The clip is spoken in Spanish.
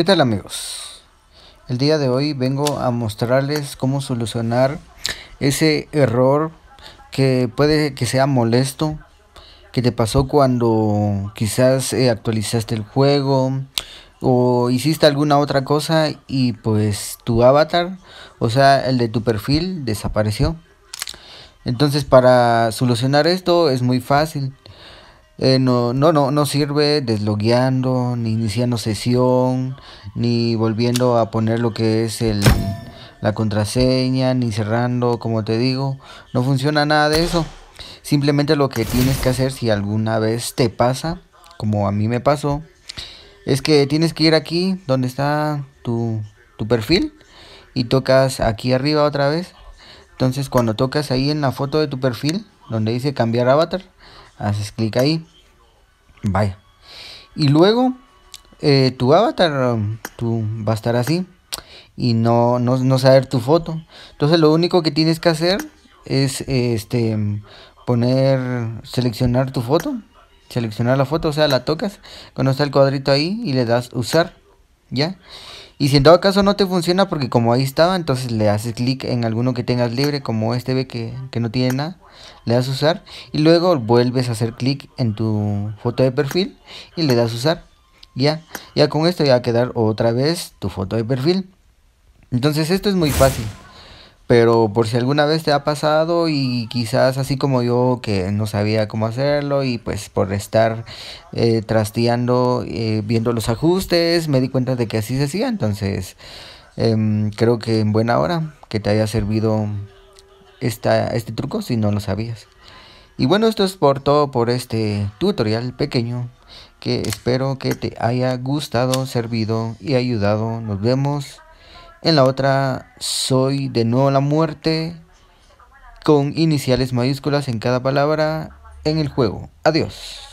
¿Qué tal amigos? El día de hoy vengo a mostrarles cómo solucionar ese error que puede que sea molesto, que te pasó cuando quizás eh, actualizaste el juego o hiciste alguna otra cosa y pues tu avatar, o sea, el de tu perfil desapareció. Entonces para solucionar esto es muy fácil. Eh, no, no, no, no sirve deslogueando, ni iniciando sesión, ni volviendo a poner lo que es el, la contraseña, ni cerrando, como te digo. No funciona nada de eso. Simplemente lo que tienes que hacer si alguna vez te pasa, como a mí me pasó, es que tienes que ir aquí donde está tu, tu perfil y tocas aquí arriba otra vez. Entonces cuando tocas ahí en la foto de tu perfil, donde dice cambiar avatar, haces clic ahí. Vaya. Y luego eh, tu avatar um, tu, va a estar así y no, no, no, saber tu foto. Entonces lo único que tienes que hacer es este poner, seleccionar tu foto. Seleccionar la foto, o sea, la tocas. Cuando está el cuadrito ahí y le das usar. ¿Ya? Y si en todo caso no te funciona porque como ahí estaba, entonces le haces clic en alguno que tengas libre, como este ve que, que no tiene nada, le das usar y luego vuelves a hacer clic en tu foto de perfil y le das usar. Ya, ya con esto ya va a quedar otra vez tu foto de perfil. Entonces esto es muy fácil. Pero por si alguna vez te ha pasado y quizás así como yo que no sabía cómo hacerlo y pues por estar eh, trasteando, eh, viendo los ajustes, me di cuenta de que así se hacía. Entonces em, creo que en buena hora que te haya servido este truco si no lo sabías. Y bueno, esto es por todo por este tutorial pequeño que espero que te haya gustado, servido y ayudado. Nos vemos. En la otra soy de nuevo la muerte con iniciales mayúsculas en cada palabra en el juego. Adiós.